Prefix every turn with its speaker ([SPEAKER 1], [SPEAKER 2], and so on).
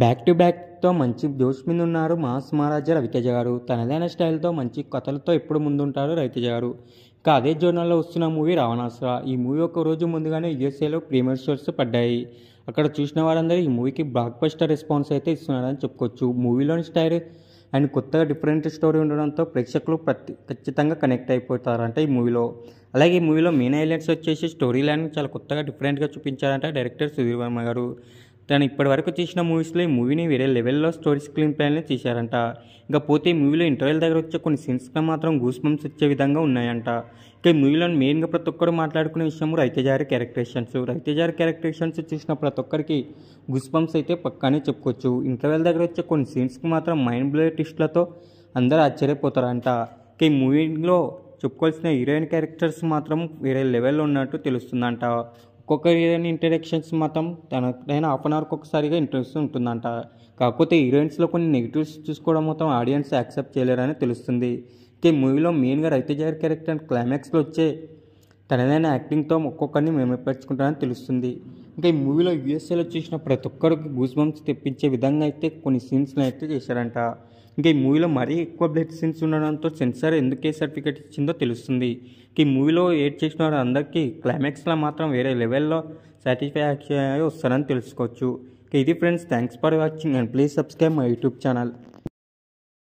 [SPEAKER 1] back to బ్యాక్తో మంచి జోష్ మీద ఉన్నారు మాస్ మహారాజా రవితేజ గారు తనదైన స్టైల్తో మంచి కథలతో ఎప్పుడు ముందుంటారు రవితేజ గారు ఇంకా అదే జోనల్లో వస్తున్న మూవీ రావణాసుర ఈ మూవీ ఒక రోజు ముందుగానే యూఎస్ఏలో ప్రీమియర్ షోస్ పడ్డాయి అక్కడ చూసిన వారందరూ ఈ మూవీకి బ్లాక్ బస్టర్ రెస్పాన్స్ అయితే ఇస్తున్నారని చెప్పుకోవచ్చు మూవీలోని స్టైల్ అండ్ కొత్తగా డిఫరెంట్ స్టోరీ ఉండడంతో ప్రేక్షకులు ప్రతి ఖచ్చితంగా కనెక్ట్ అయిపోతారంటే ఈ మూవీలో అలాగే ఈ మూవీలో మెయిన్ ఐలెంట్స్ వచ్చేసి స్టోరీ లైన్ చాలా కొత్తగా డిఫరెంట్గా చూపించారంట డైరెక్టర్ సుధీర్ వర్మ గారు తను ఇప్పటివరకు చేసిన మూవీస్లో ఈ మూవీని వేరే లెవెల్లో స్టోరీ స్క్రీన్ ప్లాన్లే చేశారంట ఇక పోతే ఈ మూవీలో ఇంటర్వెల్ దగ్గర వచ్చే కొన్ని సీన్స్లో మాత్రం గూస్ బంప్స్ వచ్చే విధంగా ఉన్నాయంట ఇక ఈ మూవీలో మెయిన్గా ప్రతి ఒక్కరు మాట్లాడుకునే విషయం రైతజారి క్యారెక్టరేషన్స్ రైతజారి క్యారెక్టరేషన్స్ చూసిన ప్రతి ఒక్కరికి గూస్ బంప్స్ అయితే పక్కానే చెప్పుకోవచ్చు ఇంటర్వెల్ దగ్గర వచ్చే కొన్ని సీన్స్కి మాత్రం మైండ్ బ్లో టిస్ట్లతో అందరూ ఆశ్చర్యపోతారంట ఇక ఈ మూవీలో చెప్పుకోవాల్సిన హీరోయిన్ క్యారెక్టర్స్ మాత్రం వేరే లెవెల్లో ఉన్నట్టు తెలుస్తుందంట ఒక్కొక్క హీరోయిన్ ఇంటరాక్షన్స్ మాత్రం తనకైనా హాఫ్ అన్ అవర్కి ఒకసారిగా ఇంట్రెస్ట్ ఉంటుందంట కాకపోతే హీరోయిన్స్లో కొన్ని నెగిటివ్స్ చూసుకోవడం మొత్తం ఆడియన్స్ యాక్సెప్ట్ చేయలేరని తెలుస్తుంది ఈ మూవీలో మెయిన్గా రవితేజారి క్యారెక్టర్ క్లైమాక్స్లో వచ్చే తనదైన యాక్టింగ్తో ఒక్కొక్కరిని మెమర్పెట్టుకుంటానని తెలుస్తుంది ఇంకా ఈ మూవీలో యూఎస్ఏలో చూసిన ప్రతి ఒక్కరికి గూస్ బంప్స్ తెప్పించే విధంగా అయితే కొన్ని సీన్స్ని అయితే చేశారంట ఇంకా ఈ మూవీలో మరీ ఎక్కువ బ్లడ్ సీన్స్ ఉండడంతో సెన్సార్ ఎందుకే సర్టిఫికేట్ ఇచ్చిందో తెలుస్తుంది ఈ మూవీలో ఏడ్ చేసిన వారు అందరికీ క్లైమాక్స్లో మాత్రం వేరే లెవెల్లో సాటిస్ఫాక్షన్ వస్తారని తెలుసుకోవచ్చు ఇది friends thanks for watching and please subscribe my YouTube channel